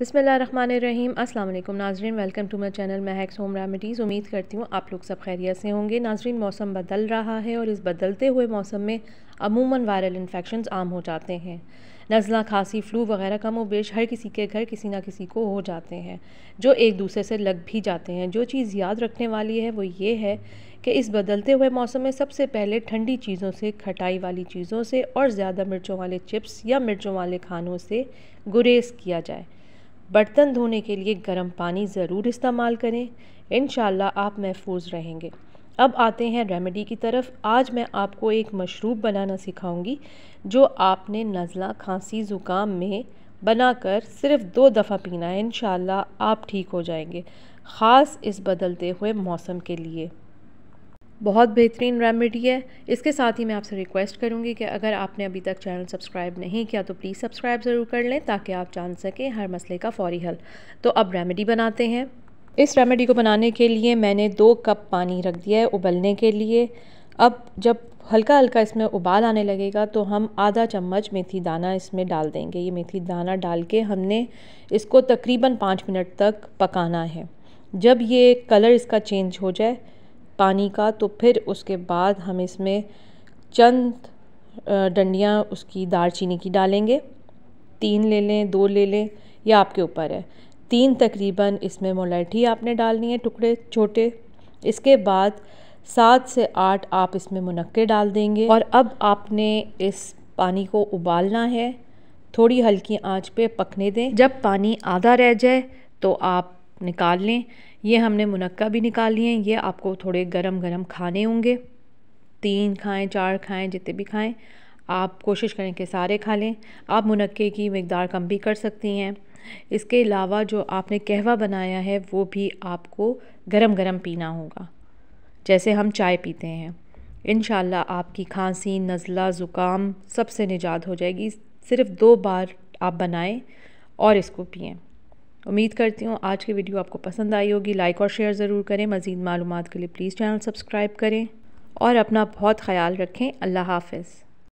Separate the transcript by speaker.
Speaker 1: बसमीम अल्लाम नाजरन वेलकम टू माई चैनल महक्स होम रेमिडीज़ उम्मीद करती हूँ आप लोग सब खैरियत से होंगे नाजरीन मौसम बदल रहा है और इस बदलते हुए मौसम में अमूमन वायरल इन्फेक्शन आम हो जाते हैं नज़ला खांसी फ्लू वगैरह कम व बेश हर किसी के घर किसी ना किसी को हो जाते हैं जो एक दूसरे से लग भी जाते हैं जो चीज़ याद रखने वाली है वो ये है कि इस बदलते हुए मौसम में सबसे पहले ठंडी चीज़ों से खटाई वाली चीज़ों से और ज़्यादा मिर्चों वाले चिप्स या मिर्चों वाले खानों से गुरेज किया जाए बर्तन धोने के लिए गर्म पानी ज़रूर इस्तेमाल करें इन आप महफूज रहेंगे अब आते हैं रेमेडी की तरफ आज मैं आपको एक मशरूब बनाना सिखाऊंगी जो आपने नज़ला खांसी ज़ुकाम में बनाकर सिर्फ दो दफ़ा पीना है इन आप ठीक हो जाएंगे ख़ास इस बदलते हुए मौसम के लिए बहुत बेहतरीन रेमेडी है इसके साथ ही मैं आपसे रिक्वेस्ट करूँगी कि अगर आपने अभी तक चैनल सब्सक्राइब नहीं किया तो प्लीज़ सब्सक्राइब ज़रूर कर लें ताकि आप जान सकें हर मसले का फौरी हल तो अब रेमेडी बनाते हैं इस रेमेडी को बनाने के लिए मैंने दो कप पानी रख दिया है उबलने के लिए अब जब हल्का हल्का इसमें उबाल आने लगेगा तो हम आधा चम्मच मेथी दाना इसमें डाल देंगे ये मेथी दाना डाल के हमने इसको तकरीबन पाँच मिनट तक पकाना है जब ये कलर इसका चेंज हो जाए पानी का तो फिर उसके बाद हम इसमें चंद डंडियाँ उसकी दालचीनी की डालेंगे तीन ले लें दो ले लें यह आपके ऊपर है तीन तकरीबन इसमें मोलाइटी आपने डालनी है टुकड़े छोटे इसके बाद सात से आठ आप इसमें मुनक्के डाल देंगे और अब आपने इस पानी को उबालना है थोड़ी हल्की आंच पे पकने दें जब पानी आधा रह जाए तो आप निकाल लें ये हमने मुनक्का भी निकाल लिए ये आपको थोड़े गरम गरम खाने होंगे तीन खाएं चार खाएं जितने भी खाएं आप कोशिश करें कि सारे खा लें आप मुनक्के की मकदार कम भी कर सकती हैं इसके अलावा जो आपने कहवा बनाया है वो भी आपको गरम गरम पीना होगा जैसे हम चाय पीते हैं इन आपकी खांसी नज़ला ज़ुकाम सब से निजात हो जाएगी सिर्फ़ दो बार आप बनाएं और इसको पिएं उम्मीद करती हूँ आज की वीडियो आपको पसंद आई होगी लाइक और शेयर ज़रूर करें मज़ीद मालूम के लिए प्लीज़ चैनल सब्सक्राइब करें और अपना बहुत ख्याल रखें अल्लाह हाफिज़